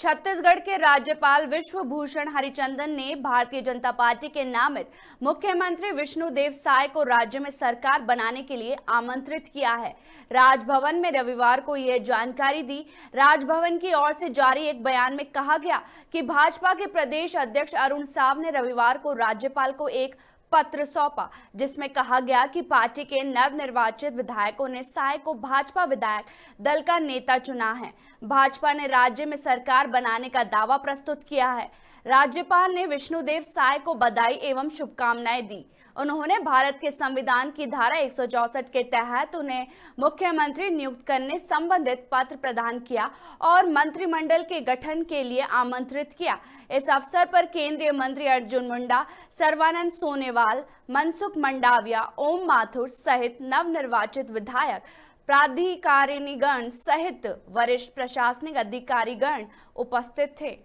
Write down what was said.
छत्तीसगढ़ के राज्यपाल विश्वभूषण हरिचंदन ने भारतीय जनता पार्टी के नामित मुख्यमंत्री विष्णुदेव साय को राज्य में सरकार बनाने के लिए आमंत्रित किया है राजभवन में रविवार को यह जानकारी दी राजभवन की ओर से जारी एक बयान में कहा गया कि भाजपा के प्रदेश अध्यक्ष अरुण साव ने रविवार को राज्यपाल को एक पत्र सौंपा जिसमें कहा गया कि पार्टी के नवनिर्वाचित विधायकों ने साय को भाजपा विधायक दल का नेता चुना है भाजपा ने राज्य में सरकार बनाने का दावा प्रस्तुत किया है राज्यपाल ने विष्णुदेव साय को बधाई एवं शुभकामनाएं दी उन्होंने भारत के संविधान की धारा एक के तहत उन्हें मुख्यमंत्री नियुक्त करने संबंधित पत्र प्रदान किया और मंत्रिमंडल के गठन के लिए आमंत्रित किया इस अवसर पर केंद्रीय मंत्री अर्जुन मुंडा सर्वानंद सोने बेनीवाल मनसुख मंडाविया ओम माथुर सहित नव निर्वाचित विधायक प्राधिकारिणीगण सहित वरिष्ठ प्रशासनिक अधिकारीगण उपस्थित थे